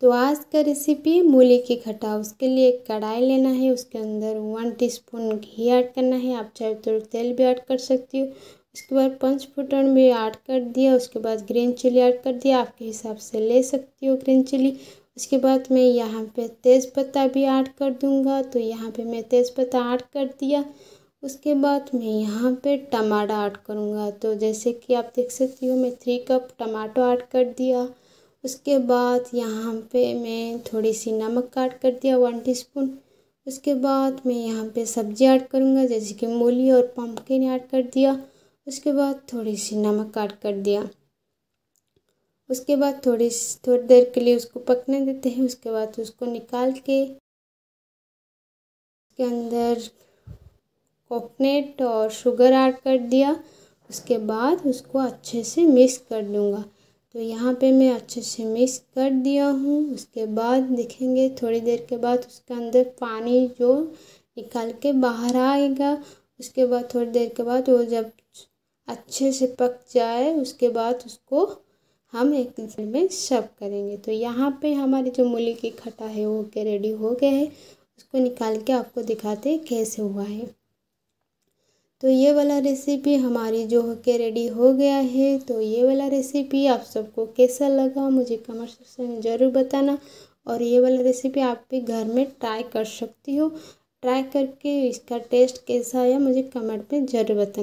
तो आज का रेसिपी मूली की खटा उसके लिए एक कढ़ाई लेना है उसके अंदर वन टीस्पून घी ऐड करना है आप चाहे तो तेल भी ऐड कर सकती हो उसके बाद पंच फुटन भी ऐड कर दिया उसके बाद ग्रीन चिली ऐड कर दिया आपके हिसाब से ले सकती हो ग्रीन चिली उसके बाद मैं यहाँ पे तेज़पत्ता भी ऐड कर दूँगा तो यहाँ पे मैं तेज़पत्ता ऐड कर दिया उसके बाद मैं यहाँ पे टमाटर ऐड करूँगा तो जैसे कि आप देख सकती हो मैं थ्री कप टमाटो ऐड कर दिया उसके बाद यहाँ पे मैं थोड़ी सी नमक काट कर दिया वन टीस्पून उसके बाद मैं यहाँ पे सब्ज़ी ऐड करूँगा जैसे कि मूली और पम्पकिन ऐड कर दिया उसके बाद थोड़ी सी नमक काट कर दिया उसके बाद थोड़ी थोड़ी देर के लिए उसको पकने देते हैं उसके बाद उसको निकाल के उसके अंदर कोकोनट और शुगर ऐड कर दिया उसके बाद उसको अच्छे से मिक्स कर दूँगा तो यहाँ पे मैं अच्छे से मिक्स कर दिया हूँ उसके बाद देखेंगे थोड़ी देर के बाद उसके अंदर पानी जो निकाल के बाहर आएगा उसके बाद थोड़ी देर के बाद वो जब अच्छे से पक जाए उसके बाद उसको हम एक दिन में सर्व करेंगे तो यहाँ पे हमारी जो मूली की खटा है वो के रेडी हो गए है उसको निकाल के आपको दिखाते कैसे हुआ है तो ये वाला रेसिपी हमारी जो होके रेडी हो गया है तो ये वाला रेसिपी आप सबको कैसा लगा मुझे कमेंट सेक्शन में ज़रूर बताना और ये वाला रेसिपी आप भी घर में ट्राई कर सकती हो ट्राई करके इसका टेस्ट कैसा आया मुझे कमेंट में ज़रूर बताना